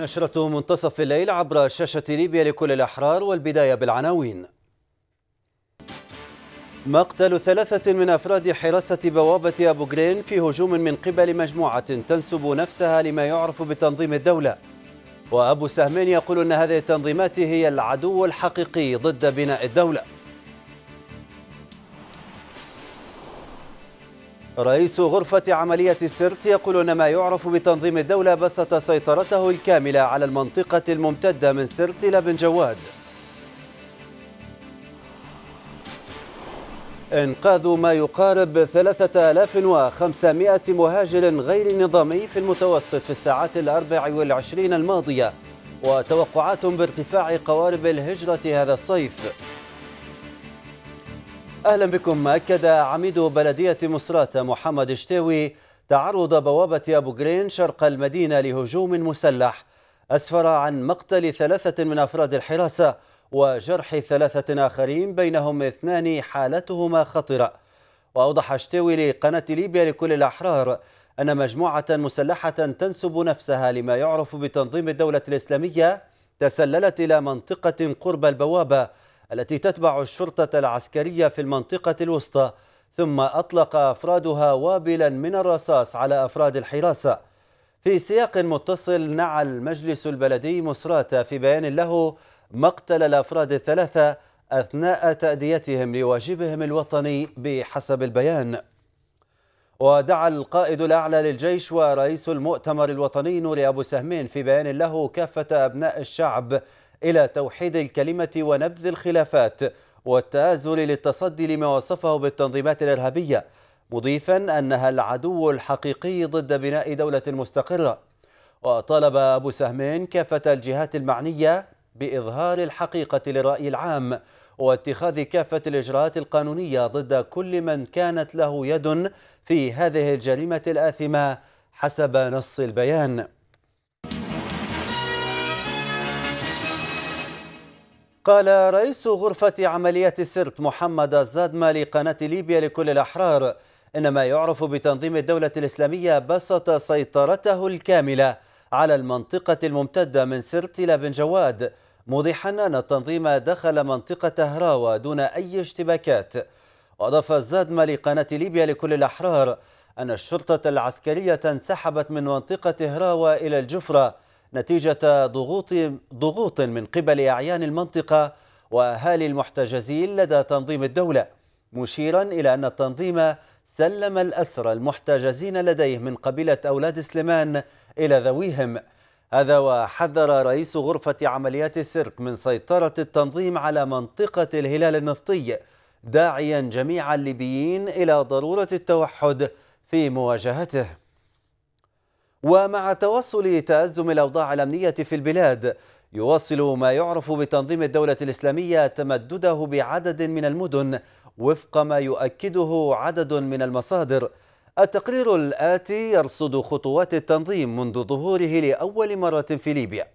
نشرة منتصف الليل عبر شاشة ليبيا لكل الأحرار والبداية بالعناوين مقتل ثلاثة من أفراد حراسة بوابة أبو جرين في هجوم من قبل مجموعة تنسب نفسها لما يعرف بتنظيم الدولة وأبو سهمين يقول أن هذه التنظيمات هي العدو الحقيقي ضد بناء الدولة رئيس غرفة عملية السرت يقول أن ما يعرف بتنظيم الدولة بسط سيطرته الكاملة على المنطقة الممتدة من سرت إلى بن جواد إنقاذ ما يقارب 3500 مهاجر غير نظامي في المتوسط في الساعات الأربع والعشرين الماضية وتوقعات بارتفاع قوارب الهجرة هذا الصيف أهلا بكم أكد عميد بلدية مصرات محمد اشتاوي تعرض بوابة أبو جرين شرق المدينة لهجوم مسلح أسفر عن مقتل ثلاثة من أفراد الحراسة وجرح ثلاثة آخرين بينهم اثنان حالتهما خطرة وأوضح اشتاوي لقناة ليبيا لكل الأحرار أن مجموعة مسلحة تنسب نفسها لما يعرف بتنظيم الدولة الإسلامية تسللت إلى منطقة قرب البوابة التي تتبع الشرطة العسكرية في المنطقة الوسطى ثم أطلق أفرادها وابلا من الرصاص على أفراد الحراسة في سياق متصل نعى المجلس البلدي مصراتة في بيان له مقتل الأفراد الثلاثة أثناء تأديتهم لواجبهم الوطني بحسب البيان ودعا القائد الأعلى للجيش ورئيس المؤتمر الوطني نوري أبو سهمين في بيان له كافة أبناء الشعب إلى توحيد الكلمة ونبذ الخلافات والتآزل للتصدي لما وصفه بالتنظيمات الإرهابية مضيفا أنها العدو الحقيقي ضد بناء دولة مستقرة وطالب أبو سهمين كافة الجهات المعنية بإظهار الحقيقة للرأي العام واتخاذ كافة الإجراءات القانونية ضد كل من كانت له يد في هذه الجريمة الآثمة حسب نص البيان قال رئيس غرفة عمليات السرت محمد الزادما لقناة ليبيا لكل الأحرار إن ما يعرف بتنظيم الدولة الإسلامية بسط سيطرته الكاملة على المنطقة الممتدة من سرت إلى بن جواد موضحا أن التنظيم دخل منطقة هراوة دون أي اشتباكات وأضاف الزادما لقناة ليبيا لكل الأحرار أن الشرطة العسكرية انسحبت من منطقة هراوة إلى الجفرة نتيجة ضغوط, ضغوط من قبل أعيان المنطقة وأهالي المحتجزين لدى تنظيم الدولة مشيرا إلى أن التنظيم سلم الأسرى المحتجزين لديه من قبيلة أولاد سليمان إلى ذويهم هذا وحذر رئيس غرفة عمليات السرق من سيطرة التنظيم على منطقة الهلال النفطي داعيا جميع الليبيين إلى ضرورة التوحد في مواجهته ومع توصل تأزم الأوضاع الأمنية في البلاد يواصل ما يعرف بتنظيم الدولة الإسلامية تمدده بعدد من المدن وفق ما يؤكده عدد من المصادر التقرير الآتي يرصد خطوات التنظيم منذ ظهوره لأول مرة في ليبيا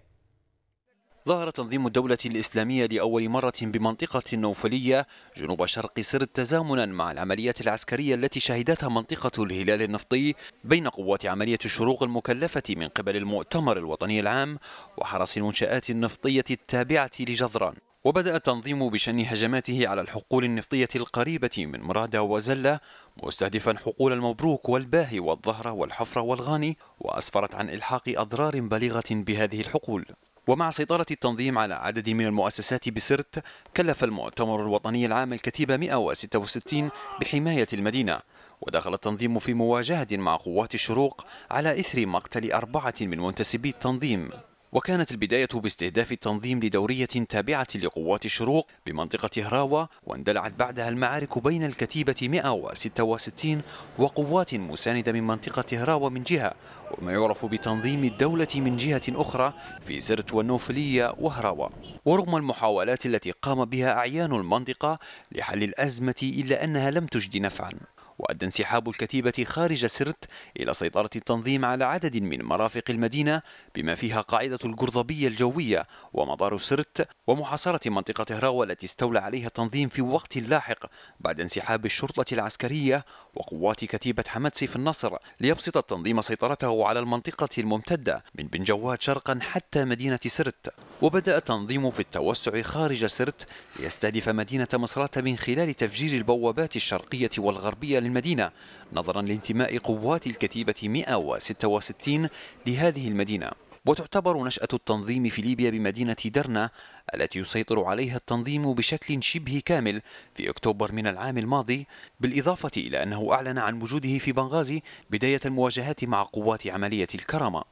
ظهر تنظيم الدولة الإسلامية لأول مرة بمنطقة نوفلية جنوب شرق سرت تزامنا مع العمليات العسكرية التي شهدتها منطقة الهلال النفطي بين قوات عملية الشروق المكلفة من قبل المؤتمر الوطني العام وحرس المنشآت النفطية التابعة لجذران وبدأ التنظيم بشن هجماته على الحقول النفطية القريبة من مرادة وزلة مستهدفا حقول المبروك والباهي والظهر والحفرة والغاني وأسفرت عن إلحاق أضرار بليغة بهذه الحقول ومع سيطرة التنظيم على عدد من المؤسسات بسرت كلف المؤتمر الوطني العام الكتيبة 166 بحماية المدينة ودخل التنظيم في مواجهة مع قوات الشروق على إثر مقتل أربعة من منتسبي التنظيم وكانت البداية باستهداف التنظيم لدورية تابعة لقوات الشروق بمنطقة هراوة واندلعت بعدها المعارك بين الكتيبة 166 وقوات مساندة من منطقة هراوة من جهة وما يعرف بتنظيم الدولة من جهة أخرى في سرت والنوفلية وهراوة ورغم المحاولات التي قام بها أعيان المنطقة لحل الأزمة إلا أنها لم تجد نفعا وأدى انسحاب الكتيبة خارج سرت إلى سيطرة التنظيم على عدد من مرافق المدينة بما فيها قاعدة القرضبية الجوية ومطار سرت ومحاصرة منطقة هراوة التي استولى عليها التنظيم في وقت لاحق بعد انسحاب الشرطة العسكرية وقوات كتيبة حمد سيف النصر ليبسط التنظيم سيطرته على المنطقة الممتدة من بن جواد شرقا حتى مدينة سرت وبدأ التنظيم في التوسع خارج سرت ليستهدف مدينة مصرات من خلال تفجير البوابات الشرقية والغربية للمدينة نظرا لانتماء قوات الكتيبة 166 لهذه المدينة وتعتبر نشأة التنظيم في ليبيا بمدينة درنا التي يسيطر عليها التنظيم بشكل شبه كامل في أكتوبر من العام الماضي بالإضافة إلى أنه أعلن عن وجوده في بنغازي بداية المواجهات مع قوات عملية الكرامة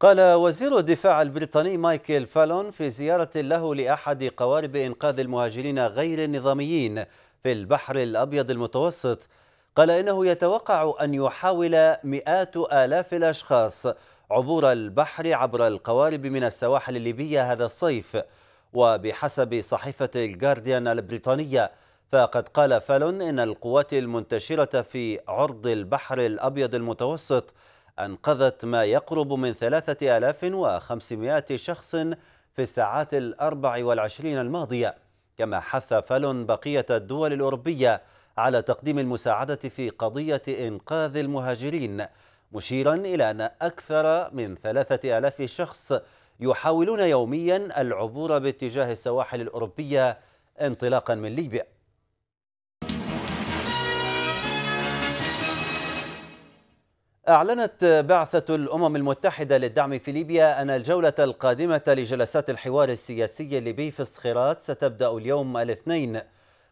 قال وزير الدفاع البريطاني مايكل فالون في زيارة له لأحد قوارب إنقاذ المهاجرين غير النظاميين في البحر الأبيض المتوسط قال إنه يتوقع أن يحاول مئات آلاف الأشخاص عبور البحر عبر القوارب من السواحل الليبية هذا الصيف وبحسب صحيفة الجارديان البريطانية فقد قال فالون إن القوات المنتشرة في عرض البحر الأبيض المتوسط أنقذت ما يقرب من 3500 شخص في الساعات الأربع والعشرين الماضية كما حث فالون بقية الدول الأوروبية على تقديم المساعدة في قضية إنقاذ المهاجرين مشيرا إلى أن أكثر من ثلاثة ألاف شخص يحاولون يوميا العبور باتجاه السواحل الأوروبية انطلاقا من ليبيا أعلنت بعثة الأمم المتحدة للدعم في ليبيا أن الجولة القادمة لجلسات الحوار السياسي الليبي في الصخيرات ستبدأ اليوم الاثنين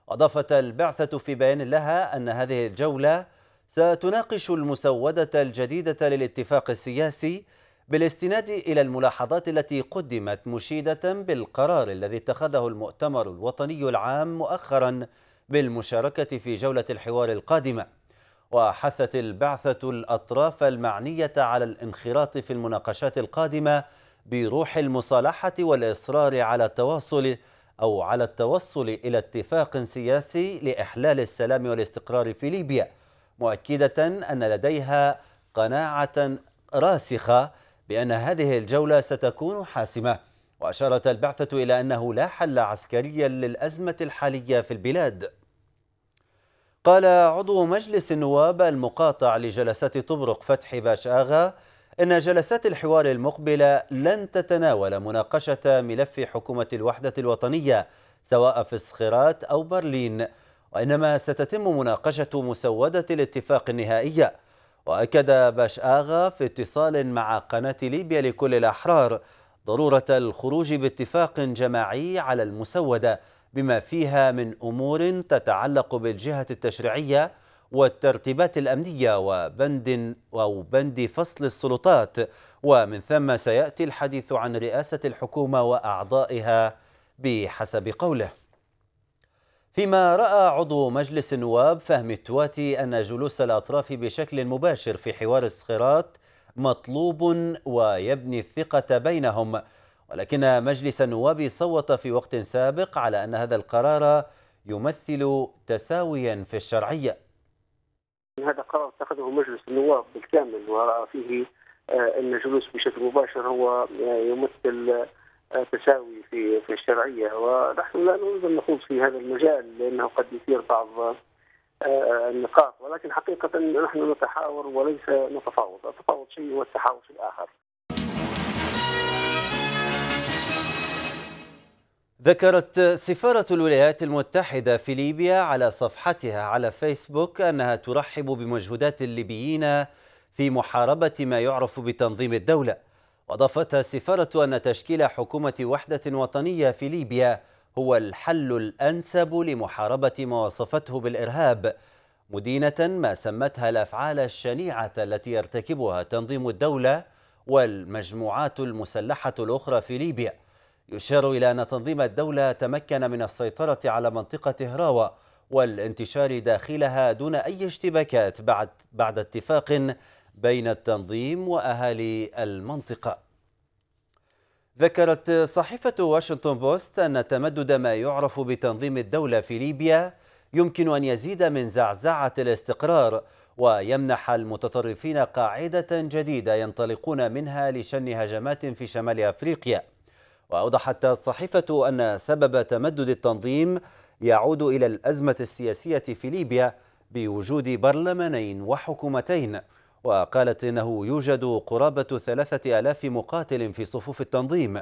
أضافت البعثة في بيان لها أن هذه الجولة ستناقش المسودة الجديدة للاتفاق السياسي بالاستناد إلى الملاحظات التي قدمت مشيدة بالقرار الذي اتخذه المؤتمر الوطني العام مؤخرا بالمشاركة في جولة الحوار القادمة وحثت البعثة الأطراف المعنية على الانخراط في المناقشات القادمة بروح المصالحة والإصرار على التواصل أو على التوصل إلى اتفاق سياسي لإحلال السلام والاستقرار في ليبيا مؤكدة أن لديها قناعة راسخة بأن هذه الجولة ستكون حاسمة وأشارت البعثة إلى أنه لا حل عسكري للأزمة الحالية في البلاد قال عضو مجلس النواب المقاطع لجلسات طبرق فتحي باش آغا إن جلسات الحوار المقبلة لن تتناول مناقشة ملف حكومة الوحدة الوطنية سواء في الصخرات أو برلين وإنما ستتم مناقشة مسودة الاتفاق النهائية وأكد باش آغا في اتصال مع قناة ليبيا لكل الأحرار ضرورة الخروج باتفاق جماعي على المسودة بما فيها من أمور تتعلق بالجهة التشريعية والترتيبات الأمنية وبند أو بند فصل السلطات ومن ثم سيأتي الحديث عن رئاسة الحكومة وأعضائها بحسب قوله فيما رأى عضو مجلس النواب فهمي التواتي أن جلوس الأطراف بشكل مباشر في حوار الصخيرات مطلوب ويبني الثقة بينهم ولكن مجلس النواب صوت في وقت سابق على أن هذا القرار يمثل تساويا في الشرعية هذا قرار اتخذه مجلس النواب بالكامل ورأى فيه آه، أن الجلوس بشكل مباشر هو آه، يمثل آه، تساوي في في الشرعيه ونحن لا نريد ان نخوض في هذا المجال لانه قد يثير بعض النقاط ولكن حقيقه نحن نتحاور وليس نتفاوض، التفاوض شيء والتحاور شيء اخر. ذكرت سفارة الولايات المتحدة في ليبيا على صفحتها على فيسبوك أنها ترحب بمجهودات الليبيين في محاربة ما يعرف بتنظيم الدولة وأضافت السفارة أن تشكيل حكومة وحدة وطنية في ليبيا هو الحل الأنسب لمحاربة ما وصفته بالإرهاب مدينة ما سمتها الأفعال الشنيعة التي يرتكبها تنظيم الدولة والمجموعات المسلحة الأخرى في ليبيا يشار إلى أن تنظيم الدولة تمكن من السيطرة على منطقة هراوة والانتشار داخلها دون أي اشتباكات بعد, بعد اتفاق بين التنظيم وأهالي المنطقة ذكرت صحيفة واشنطن بوست أن تمدد ما يعرف بتنظيم الدولة في ليبيا يمكن أن يزيد من زعزعة الاستقرار ويمنح المتطرفين قاعدة جديدة ينطلقون منها لشن هجمات في شمال أفريقيا وأوضحت الصحيفة أن سبب تمدد التنظيم يعود إلى الأزمة السياسية في ليبيا بوجود برلمانين وحكومتين وقالت إنه يوجد قرابة ثلاثة ألاف مقاتل في صفوف التنظيم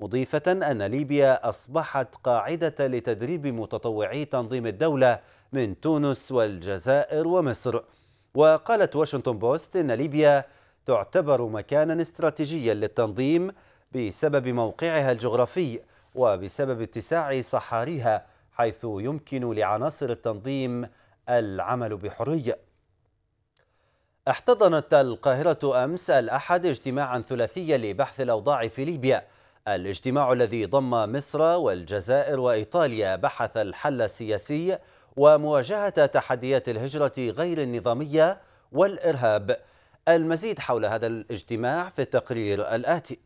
مضيفة أن ليبيا أصبحت قاعدة لتدريب متطوعي تنظيم الدولة من تونس والجزائر ومصر وقالت واشنطن بوست إن ليبيا تعتبر مكانا استراتيجيا للتنظيم بسبب موقعها الجغرافي وبسبب اتساع صحاريها حيث يمكن لعناصر التنظيم العمل بحرية احتضنت القاهرة أمس الأحد اجتماعا ثلاثيا لبحث الأوضاع في ليبيا الاجتماع الذي ضم مصر والجزائر وإيطاليا بحث الحل السياسي ومواجهة تحديات الهجرة غير النظامية والإرهاب المزيد حول هذا الاجتماع في التقرير الآتي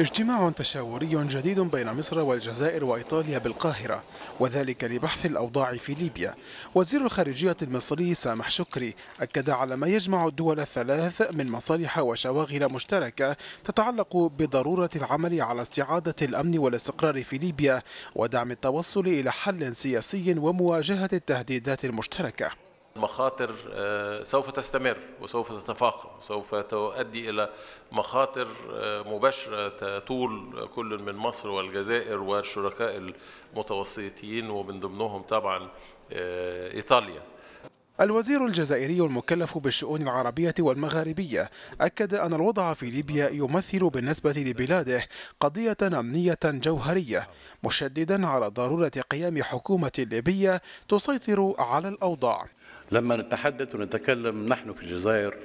اجتماع تشاوري جديد بين مصر والجزائر وإيطاليا بالقاهرة وذلك لبحث الأوضاع في ليبيا وزير الخارجية المصري سامح شكري أكد على ما يجمع الدول الثلاث من مصالح وشواغل مشتركة تتعلق بضرورة العمل على استعادة الأمن والاستقرار في ليبيا ودعم التوصل إلى حل سياسي ومواجهة التهديدات المشتركة المخاطر آه، سوف تستمر وسوف تتفاقم وسوف تؤدي إلى مخاطر آه، مباشرة تطول كل من مصر والجزائر والشركاء المتوسطيين ومن ضمنهم طبعا آه، إيطاليا الوزير الجزائري المكلف بالشؤون العربية والمغاربية أكد أن الوضع في ليبيا يمثل بالنسبة لبلاده قضية أمنية جوهرية مشددا على ضرورة قيام حكومة ليبية تسيطر على الأوضاع لما نتحدث ونتكلم نحن في الجزائر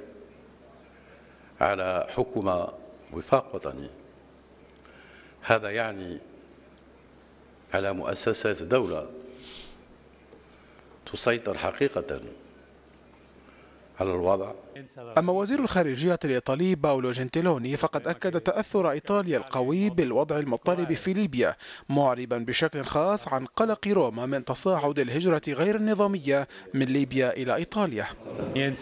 على حكومة وفاق وطني هذا يعني على مؤسسات دولة تسيطر حقيقة على الوضع أما وزير الخارجية الإيطالي باولو جنتيلوني فقد أكد تأثر إيطاليا القوي بالوضع المضطرب في ليبيا معربا بشكل خاص عن قلق روما من تصاعد الهجرة غير النظامية من ليبيا إلى إيطاليا إيه،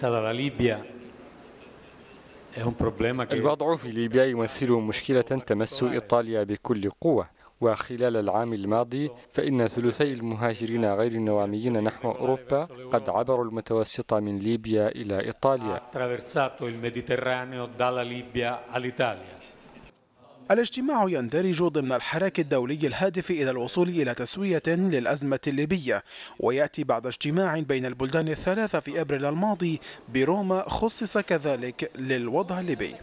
الوضع في ليبيا يمثل مشكلة تمس إيطاليا بكل قوة وخلال العام الماضي فإن ثلثي المهاجرين غير النواميين نحو أوروبا قد عبروا المتوسط من ليبيا إلى إيطاليا الاجتماع يندرج ضمن الحراك الدولي الهادف إلى الوصول إلى تسوية للأزمة الليبية ويأتي بعد اجتماع بين البلدان الثلاثة في أبريل الماضي بروما خصص كذلك للوضع الليبي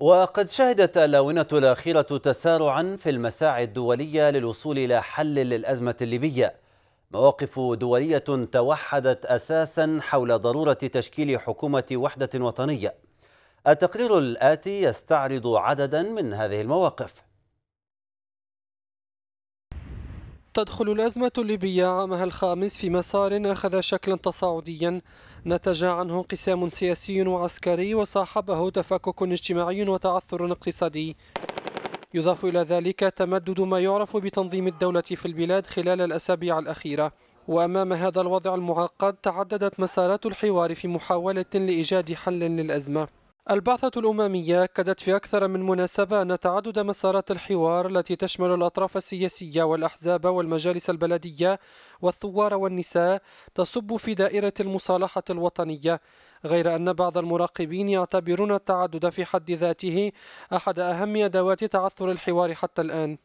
وقد شهدت الآونة الأخيرة تسارعا في المساعي الدولية للوصول إلى حل للأزمة الليبية مواقف دولية توحدت أساسا حول ضرورة تشكيل حكومة وحدة وطنية التقرير الآتي يستعرض عددا من هذه المواقف تدخل الأزمة الليبية عامها الخامس في مسار أخذ شكلا تصاعديا نتج عنه انقسام سياسي وعسكري وصاحبه تفكك اجتماعي وتعثر اقتصادي يضاف إلى ذلك تمدد ما يعرف بتنظيم الدولة في البلاد خلال الأسابيع الأخيرة وأمام هذا الوضع المعقد تعددت مسارات الحوار في محاولة لإيجاد حل للأزمة البعثة الأممية أكدت في أكثر من مناسبة أن تعدد مسارات الحوار التي تشمل الأطراف السياسية والأحزاب والمجالس البلدية والثوار والنساء تصب في دائرة المصالحة الوطنية غير أن بعض المراقبين يعتبرون التعدد في حد ذاته أحد أهم أدوات تعثر الحوار حتى الآن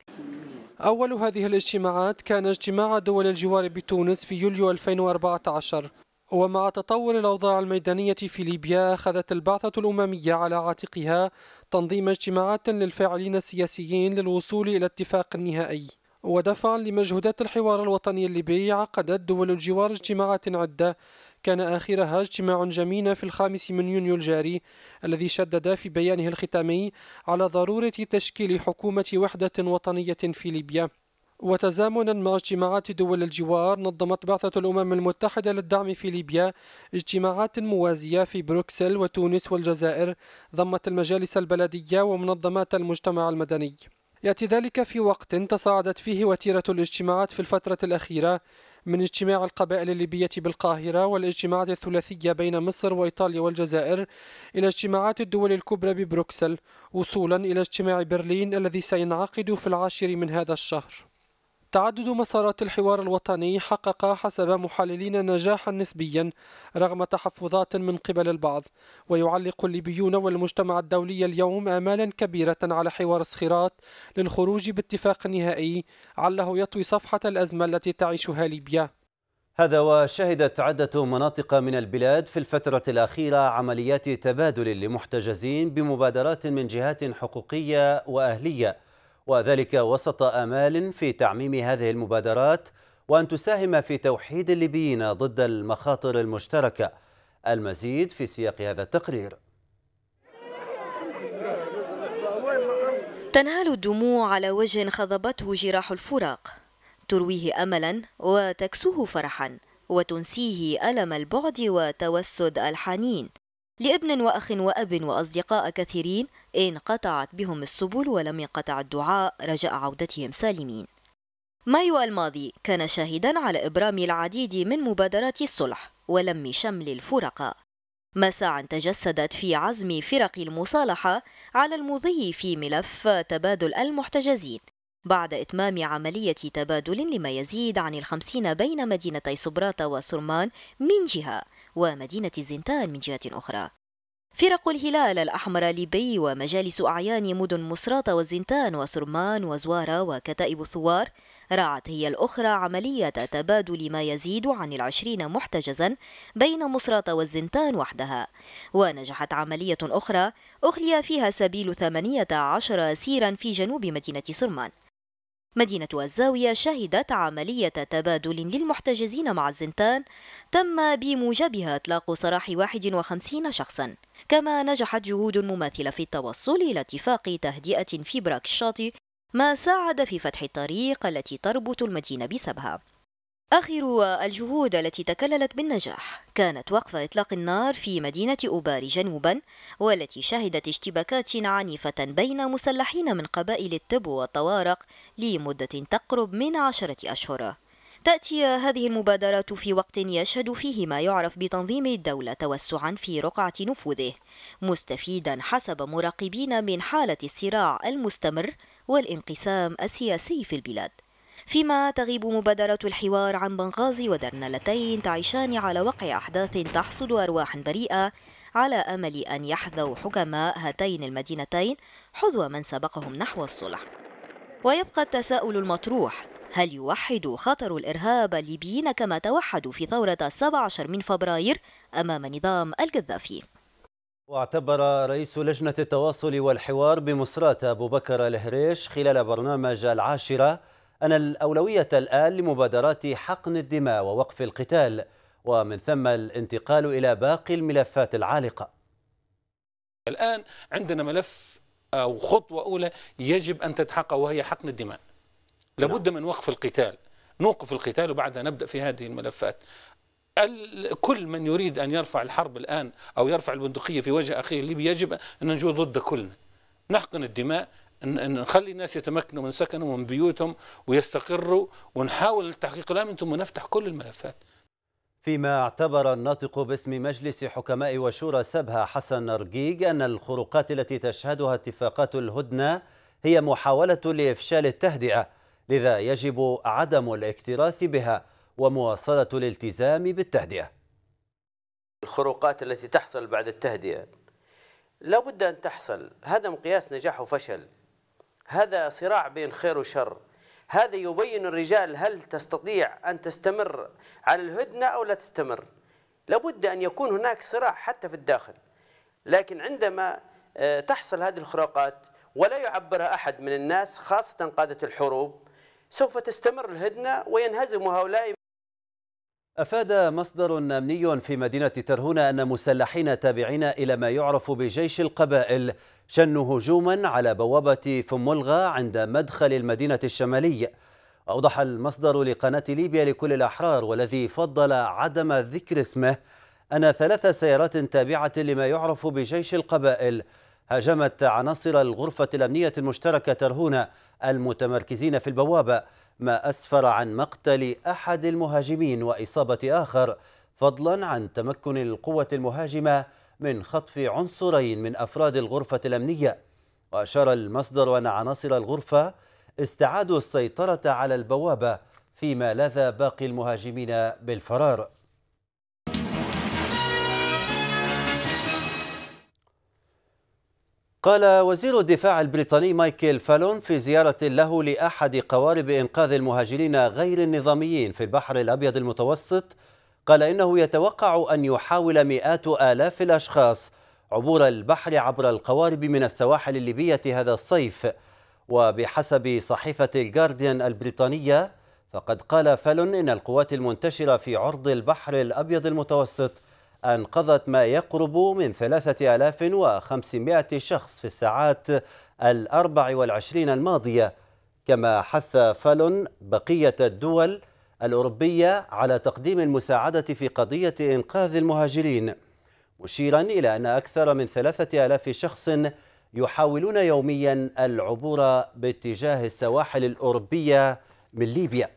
أول هذه الاجتماعات كان اجتماع دول الجوار بتونس في يوليو 2014 ومع تطور الأوضاع الميدانية في ليبيا أخذت البعثة الأممية على عاتقها تنظيم اجتماعات للفاعلين السياسيين للوصول إلى اتفاق نهائي ودفعا لمجهودات الحوار الوطني الليبي عقدت دول الجوار اجتماعات عدة كان آخرها اجتماع جميع في الخامس من يونيو الجاري الذي شدد في بيانه الختامي على ضرورة تشكيل حكومة وحدة وطنية في ليبيا وتزامنا مع اجتماعات دول الجوار نظمت بعثة الأمم المتحدة للدعم في ليبيا اجتماعات موازية في بروكسل وتونس والجزائر ضمت المجالس البلدية ومنظمات المجتمع المدني يأتي ذلك في وقت تصاعدت فيه وتيرة الاجتماعات في الفترة الأخيرة من اجتماع القبائل الليبية بالقاهرة والاجتماعات الثلاثية بين مصر وإيطاليا والجزائر إلى اجتماعات الدول الكبرى ببروكسل وصولا إلى اجتماع برلين الذي سينعقد في العاشر من هذا الشهر تعدد مسارات الحوار الوطني حقق حسب محللين نجاحا نسبيا رغم تحفظات من قبل البعض ويعلق الليبيون والمجتمع الدولي اليوم آمالا كبيرة على حوار الصخيرات للخروج باتفاق نهائي عله يطوي صفحة الأزمة التي تعيشها ليبيا هذا وشهدت عدة مناطق من البلاد في الفترة الأخيرة عمليات تبادل لمحتجزين بمبادرات من جهات حقوقية وأهلية وذلك وسط آمال في تعميم هذه المبادرات وأن تساهم في توحيد الليبيين ضد المخاطر المشتركة المزيد في سياق هذا التقرير تنهال الدموع على وجه خضبته جراح الفراق ترويه أملا وتكسوه فرحا وتنسيه ألم البعد وتوسد الحنين لابن وأخ وأب وأصدقاء كثيرين إن قطعت بهم السبل ولم ينقطع الدعاء رجاء عودتهم سالمين مايو الماضي كان شاهدا على إبرام العديد من مبادرات الصلح ولم شمل الفرقاء مساعا تجسدت في عزم فرق المصالحة على المضي في ملف تبادل المحتجزين بعد إتمام عملية تبادل لما يزيد عن الخمسين بين مدينتي صبراتة وسرمان من جهة ومدينة زنتان من جهة أخرى فرق الهلال الأحمر ليبي ومجالس أعيان مدن مصراتة وزنتان وسرمان وزوارة وكتائب الثوار رعت هي الأخرى عملية تبادل ما يزيد عن العشرين محتجزا بين مصراتة والزنتان وحدها ونجحت عملية أخرى أخلي فيها سبيل ثمانية عشر أسيرا في جنوب مدينة سرمان مدينة الزاوية شهدت عملية تبادل للمحتجزين مع الزنتان تم بموجبها إطلاق سراح 51 شخصا كما نجحت جهود مماثلة في التوصل إلى اتفاق تهدئة في براك الشاطئ ما ساعد في فتح الطريق التي تربط المدينة بسبها آخر الجهود التي تكللت بالنجاح كانت وقف إطلاق النار في مدينة أوباري جنوبا والتي شهدت اشتباكات عنيفة بين مسلحين من قبائل التب والطوارق لمدة تقرب من عشرة أشهر تأتي هذه المبادرات في وقت يشهد فيه ما يعرف بتنظيم الدولة توسعا في رقعة نفوذه مستفيدا حسب مراقبين من حالة الصراع المستمر والانقسام السياسي في البلاد فيما تغيب مبادرة الحوار عن بنغازي ودرنالتين تعيشان على وقع أحداث تحصد أرواح بريئة على أمل أن يحذو حكماء هاتين المدينتين حذو من سبقهم نحو الصلح ويبقى التساؤل المطروح هل يوحد خطر الإرهاب الليبيين كما توحدوا في ثورة 17 من فبراير أمام نظام القذافي؟ واعتبر رئيس لجنة التواصل والحوار بمصرات أبو بكر الهريش خلال برنامج العاشرة أن الأولوية الآن لمبادرات حقن الدماء ووقف القتال ومن ثم الانتقال إلى باقي الملفات العالقة الآن عندنا ملف أو خطوة أولى يجب أن تتحقق وهي حقن الدماء لابد من وقف القتال نوقف القتال وبعدها نبدأ في هذه الملفات كل من يريد أن يرفع الحرب الآن أو يرفع البندقية في وجه أخيه الليبي يجب أن نجود ضد كلنا نحقن الدماء ان نخلي الناس يتمكنوا من سكنهم ومن بيوتهم ويستقروا ونحاول التحقيق الامن ثم نفتح كل الملفات فيما اعتبر الناطق باسم مجلس حكماء وشورى سبها حسن رقيق أن الخروقات التي تشهدها اتفاقات الهدنة هي محاولة لإفشال التهدئة لذا يجب عدم الاكتراث بها ومواصلة الالتزام بالتهدئة الخروقات التي تحصل بعد التهدئة لا بد أن تحصل هذا مقياس نجاح وفشل هذا صراع بين خير وشر هذا يبين الرجال هل تستطيع أن تستمر على الهدنة أو لا تستمر لابد أن يكون هناك صراع حتى في الداخل لكن عندما آه، تحصل هذه الخراقات ولا يعبرها أحد من الناس خاصة قادة الحروب سوف تستمر الهدنة وينهزم هؤلاء أفاد مصدر أمني في مدينة ترهون أن مسلحين تابعين إلى ما يعرف بجيش القبائل شنوا هجوما على بوابة فمولغا عند مدخل المدينة الشمالي أوضح المصدر لقناة ليبيا لكل الأحرار والذي فضل عدم ذكر اسمه أن ثلاث سيارات تابعة لما يعرف بجيش القبائل هاجمت عناصر الغرفة الأمنية المشتركة ترهون المتمركزين في البوابة ما أسفر عن مقتل أحد المهاجمين وإصابة آخر فضلا عن تمكن القوة المهاجمة من خطف عنصرين من أفراد الغرفة الأمنية وأشار المصدر أن عناصر الغرفة استعادوا السيطرة على البوابة فيما لذى باقي المهاجمين بالفرار قال وزير الدفاع البريطاني مايكل فالون في زيارة له لأحد قوارب إنقاذ المهاجرين غير النظاميين في البحر الأبيض المتوسط قال إنه يتوقع أن يحاول مئات آلاف الأشخاص عبور البحر عبر القوارب من السواحل الليبية هذا الصيف وبحسب صحيفة الجارديان البريطانية فقد قال فالون إن القوات المنتشرة في عرض البحر الأبيض المتوسط أنقذت ما يقرب من 3500 شخص في الساعات الأربع والعشرين الماضية كما حث فالون بقية الدول الأوروبية على تقديم المساعدة في قضية إنقاذ المهاجرين مشيرا إلى أن أكثر من 3000 شخص يحاولون يوميا العبور باتجاه السواحل الأوروبية من ليبيا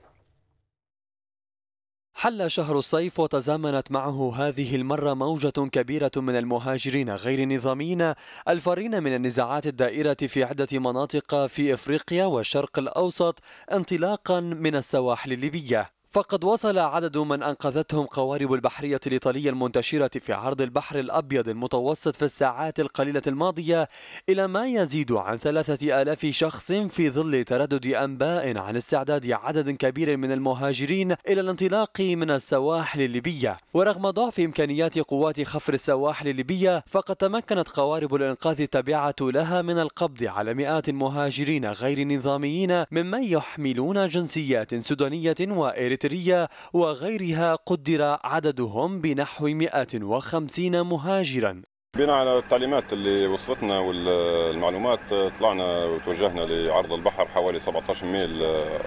حل شهر الصيف وتزامنت معه هذه المرة موجة كبيرة من المهاجرين غير النظاميين الفارين من النزاعات الدائرة في عدة مناطق في إفريقيا والشرق الأوسط انطلاقا من السواحل الليبية فقد وصل عدد من أنقذتهم قوارب البحرية الإيطالية المنتشرة في عرض البحر الأبيض المتوسط في الساعات القليلة الماضية إلى ما يزيد عن ثلاثة آلاف شخص في ظل تردد أنباء عن استعداد عدد كبير من المهاجرين إلى الانطلاق من السواحل الليبية ورغم ضعف إمكانيات قوات خفر السواحل الليبية فقد تمكنت قوارب الإنقاذ التابعة لها من القبض على مئات المهاجرين غير نظاميين ممن يحملون جنسيات سودانية وإريترية الإسكندرية وغيرها قدر عددهم بنحو 150 مهاجرا بناء على التعليمات اللي وصلتنا والمعلومات طلعنا وتوجهنا لعرض البحر حوالي 17 ميل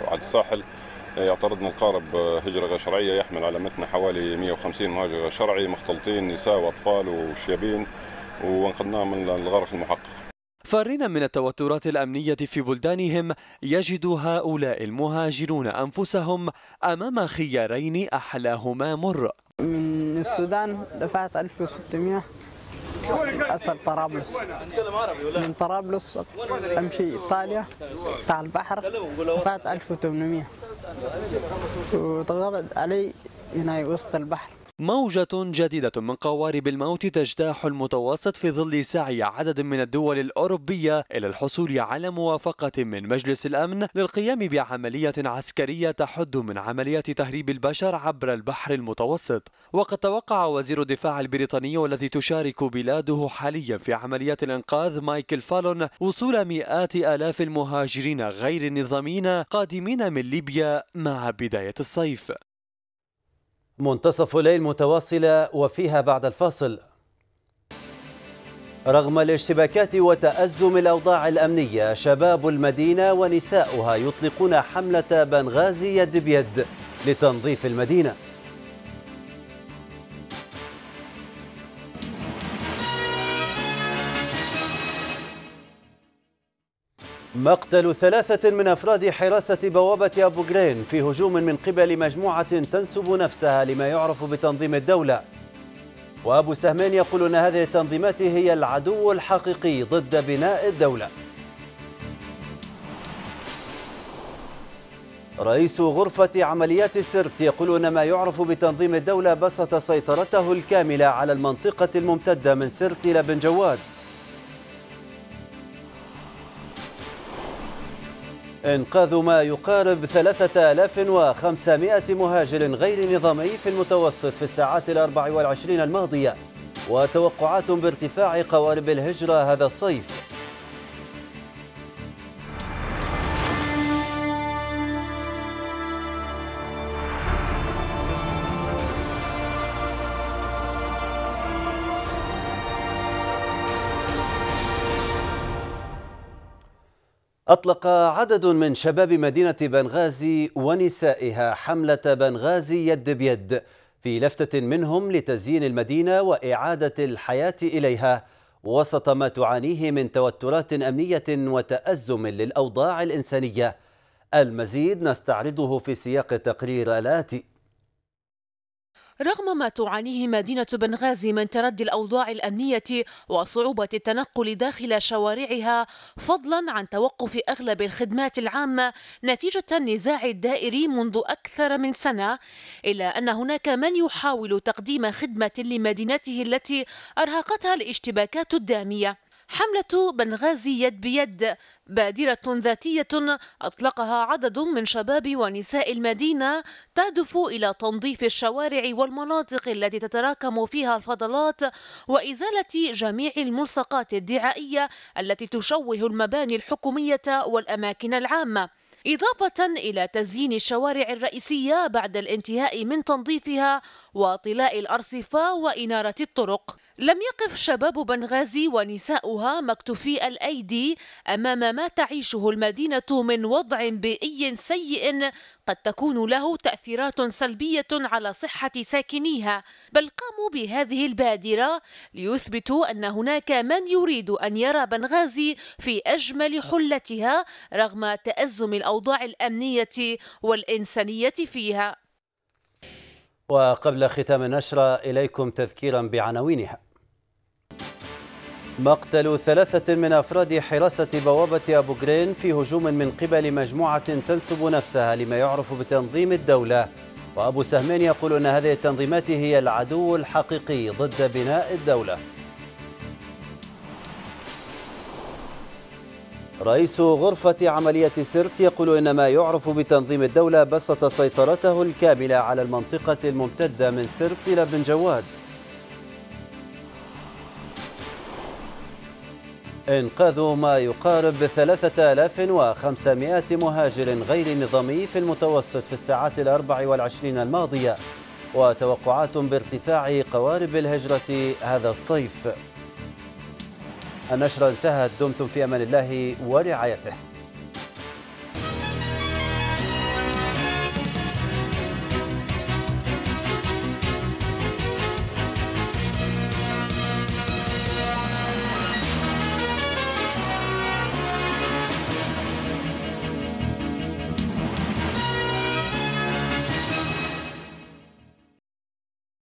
على الساحل اعترضنا القارب هجرة غير شرعية يحمل على متنه حوالي 150 مهاجر شرعي مختلطين نساء وأطفال وشيابين وانقذناهم من الغرق المحقق فارين من التوترات الأمنية في بلدانهم يجد هؤلاء المهاجرون أنفسهم أمام خيارين أحلاهما مر من السودان دفعت 1600 أسأل طرابلس من طرابلس أمشي إيطاليا تاع البحر دفعت 1800 وتغلبت علي هنا وسط البحر موجة جديدة من قوارب الموت تجتاح المتوسط في ظل سعي عدد من الدول الأوروبية إلى الحصول على موافقة من مجلس الأمن للقيام بعملية عسكرية تحد من عمليات تهريب البشر عبر البحر المتوسط وقد توقع وزير الدفاع البريطاني والذي تشارك بلاده حاليا في عمليات الإنقاذ مايكل فالون وصول مئات آلاف المهاجرين غير النظاميين قادمين من ليبيا مع بداية الصيف منتصف ليل متواصلة وفيها بعد الفاصل رغم الاشتباكات وتأزم الأوضاع الأمنية شباب المدينة ونساؤها يطلقون حملة بنغازي يد بيد لتنظيف المدينة مقتل ثلاثة من أفراد حراسة بوابة أبو غرين في هجوم من قبل مجموعة تنسب نفسها لما يعرف بتنظيم الدولة وأبو سهمين يقول أن هذه التنظيمات هي العدو الحقيقي ضد بناء الدولة رئيس غرفة عمليات السرت يقول أن ما يعرف بتنظيم الدولة بسط سيطرته الكاملة على المنطقة الممتدة من سرت إلى بن جواد إنقاذ ما يقارب 3500 مهاجر غير نظامي في المتوسط في الساعات الأربع والعشرين الماضية وتوقعات بارتفاع قوارب الهجرة هذا الصيف أطلق عدد من شباب مدينة بنغازي ونسائها حملة بنغازي يد بيد في لفتة منهم لتزيين المدينة وإعادة الحياة إليها وسط ما تعانيه من توترات أمنية وتأزم للأوضاع الإنسانية المزيد نستعرضه في سياق التقرير الآتي رغم ما تعانيه مدينة بنغازي من تردي الأوضاع الأمنية وصعوبة التنقل داخل شوارعها فضلا عن توقف أغلب الخدمات العامة نتيجة النزاع الدائري منذ أكثر من سنة إلا أن هناك من يحاول تقديم خدمة لمدينته التي أرهقتها الاشتباكات الدامية حملة بنغازي يد بيد بادرة ذاتية أطلقها عدد من شباب ونساء المدينة تهدف إلى تنظيف الشوارع والمناطق التي تتراكم فيها الفضلات وإزالة جميع الملصقات الدعائية التي تشوه المباني الحكومية والأماكن العامة إضافة إلى تزيين الشوارع الرئيسية بعد الانتهاء من تنظيفها وطلاء الأرصفة وإنارة الطرق لم يقف شباب بنغازي ونساؤها مكتفي الايدي امام ما تعيشه المدينه من وضع بيئي سيء قد تكون له تاثيرات سلبيه على صحه ساكنيها بل قاموا بهذه البادره ليثبتوا ان هناك من يريد ان يرى بنغازي في اجمل حلتها رغم تازم الاوضاع الامنيه والانسانيه فيها وقبل ختام النشرة إليكم تذكيرا بعناوينها مقتل ثلاثة من أفراد حراسة بوابة أبو جرين في هجوم من قبل مجموعة تنسب نفسها لما يعرف بتنظيم الدولة وأبو سهمين يقول أن هذه التنظيمات هي العدو الحقيقي ضد بناء الدولة رئيس غرفة عملية سرت يقول إن ما يعرف بتنظيم الدولة بسط سيطرته الكاملة على المنطقة الممتدة من سرت إلى بن جواد إنقاذ ما يقارب 3500 مهاجر غير نظامي في المتوسط في الساعات الأربع والعشرين الماضية وتوقعات بارتفاع قوارب الهجرة هذا الصيف النشرة انتهت دمتم في أمان الله ورعايته